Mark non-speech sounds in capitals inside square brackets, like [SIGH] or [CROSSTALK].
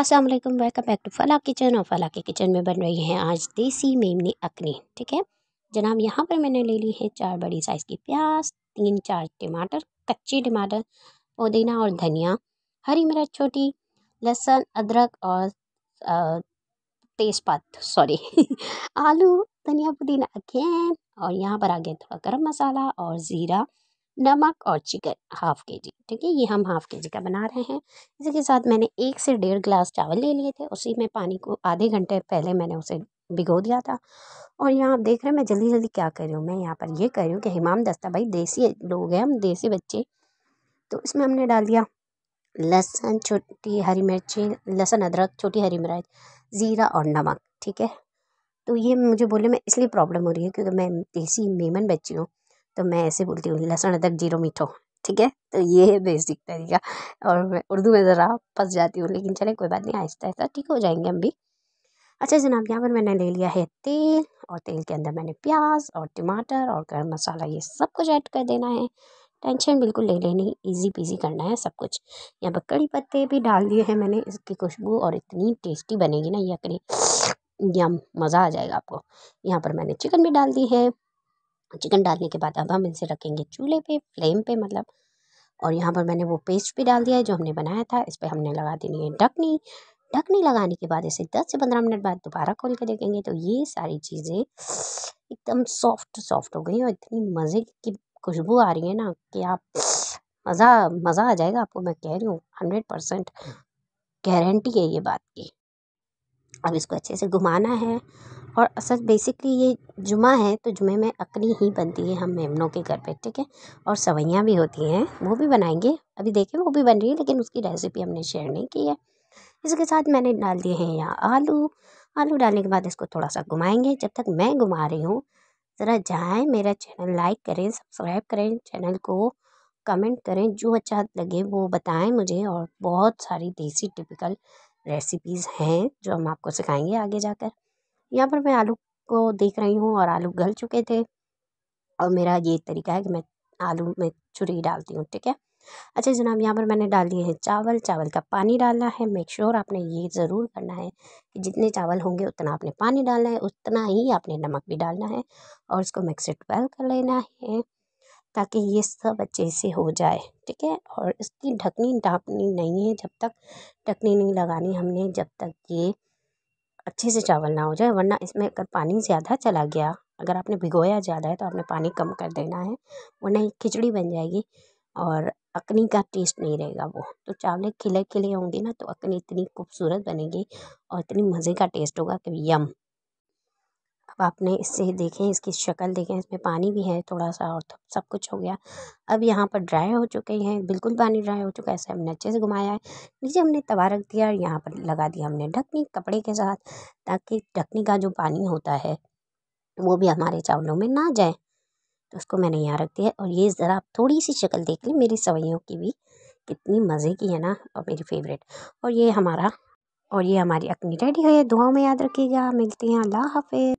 अस्सलाम वालेकुम welcome back to फला किचन और फला के किचन में बन रही है आज देसी मेमनी अकनी ठीक है जनाब यहाँ पर मैंने ले ली है चार बड़ी साइज़ की प्याज तीन चार टमाटर कच्चे टमाटर पुदीना और धनिया हरी मिर्च छोटी लहसुन अदरक और तेज़पात सॉरी [LAUGHS] आलू धनिया पुदीना अगेन और यहाँ पर आ गया थोड़ा गर्म मसाला और ज़ीरा नमक और चिकन हाफ़ के जी ठीक है ये हम हाफ़ के जी का बना रहे हैं इसी के साथ मैंने एक से डेढ़ गिलास चावल ले लिए थे उसी में पानी को आधे घंटे पहले मैंने उसे भिगो दिया था और यहाँ आप देख रहे हैं मैं जल्दी जल्दी क्या कर रही हूँ मैं यहाँ पर ये कर रही हूँ कि हिमाम दस्ता भाई देसी लोग हैं हम देसी बच्चे तो इसमें हमने डाल दिया लहसुन छोटी हरी मिर्ची लहसुन अदरक छोटी हरी मिर्च ज़ीरा और नमक ठीक है तो ये मुझे बोले मैं इसलिए प्रॉब्लम हो रही है क्योंकि मैं देसी मेमन बच्ची हूँ तो मैं ऐसे बोलती हूँ लहसुन अदरक जीरो मीठो ठीक है तो ये है बेसिक तरीका और मैं उर्दू में ज़रा फंस जाती हूँ लेकिन चले कोई बात नहीं आहिस्ता आहिस्ता ठीक हो जाएंगे हम भी अच्छा जनाब यहाँ पर मैंने ले लिया है तेल और तेल के अंदर मैंने प्याज और टमाटर और गर्म मसाला ये सब कुछ ऐड कर देना है टेंशन बिल्कुल ले लेनी इजी पीजी करना है सब कुछ यहाँ पर कड़ी पत्ते भी डाल दिए हैं मैंने इसकी खुशबू और इतनी टेस्टी बनेगी ना यकनी यम मज़ा आ जाएगा आपको यहाँ पर मैंने चिकन भी डाल दी है चिकन डालने के बाद अब हम इसे रखेंगे चूल्हे पे फ्लेम पे मतलब और यहाँ पर मैंने वो पेस्ट भी डाल दिया है जो हमने बनाया था इस पर हमने लगा देनी है ढकनी ढकनी लगाने के बाद इसे 10 से 15 मिनट बाद दोबारा खोल के देखेंगे तो ये सारी चीज़ें एकदम सॉफ्ट सॉफ्ट हो गई और इतनी मज़े की खुशबू आ रही है ना कि आप मज़ा मज़ा आ जाएगा आपको मैं कह रही हूँ हंड्रेड परसेंट गारंटी है ये बात की अब इसको अच्छे से घुमाना है और असल बेसिकली ये जुम्मा है तो जुमे में अकनी ही बनती है हम मेमनों के घर पे ठीक है और सवैयाँ भी होती हैं वो भी बनाएंगे अभी देखें वो भी बन रही है लेकिन उसकी रेसिपी हमने शेयर नहीं की है इसके साथ मैंने डाल दिए हैं यहाँ आलू आलू डालने के बाद इसको थोड़ा सा घुमाएँगे जब तक मैं घुमा रही हूँ ज़रा जाएँ मेरा चैनल लाइक करें सब्सक्राइब करें चैनल को कमेंट करें जो अच्छा लगे वो बताएं मुझे और बहुत सारी देसी टिपिकल रेसिपीज़ हैं जो हम आपको सिखाएंगे आगे जाकर यहाँ पर मैं आलू को देख रही हूँ और आलू गल चुके थे और मेरा ये तरीका है कि मैं आलू में छुरी डालती हूँ ठीक है अच्छा जनाब यहाँ पर मैंने डाल दिए हैं चावल चावल का पानी डालना है मेक श्योर आपने ये ज़रूर करना है कि जितने चावल होंगे उतना आपने पानी डालना है उतना ही आपने नमक भी डालना है और इसको मिक्स इट वेल कर लेना है ताकि ये सब अच्छे से हो जाए ठीक है और इसकी ढकनी ढाँपनी नहीं है जब तक ढकनी नहीं लगानी हमने जब तक ये अच्छे से चावल ना हो जाए वरना इसमें अगर पानी ज़्यादा चला गया अगर आपने भिगोया ज़्यादा है तो आपने पानी कम कर देना है वरना ये खिचड़ी बन जाएगी और अकनी का टेस्ट नहीं रहेगा वो तो चावल खिले खिले होंगे ना तो अकनी इतनी खूबसूरत बनेगी और इतनी मज़े का टेस्ट होगा कि यम अब आपने इससे देखें इसकी शक्ल देखें इसमें पानी भी है थोड़ा सा और तो सब कुछ हो गया अब यहाँ पर ड्राई हो चुके हैं बिल्कुल पानी ड्राई हो चुका है ऐसे हमने अच्छे से घुमाया है नीचे हमने तवा रख दिया और यहाँ पर लगा दिया हमने ढकनी कपड़े के साथ ताकि ढकनी का जो पानी होता है वो भी हमारे चावलों में ना जाए तो उसको मैंने यहाँ रख दिया और ये ज़रा आप थोड़ी सी शक्ल देख लें मेरी सवैयों की भी कितनी मज़े की है ना और मेरी फेवरेट और ये हमारा और ये हमारी अपनी रेडी है दुआओं में याद रखिएगा मिलते हैं अल्लाह हाफिज़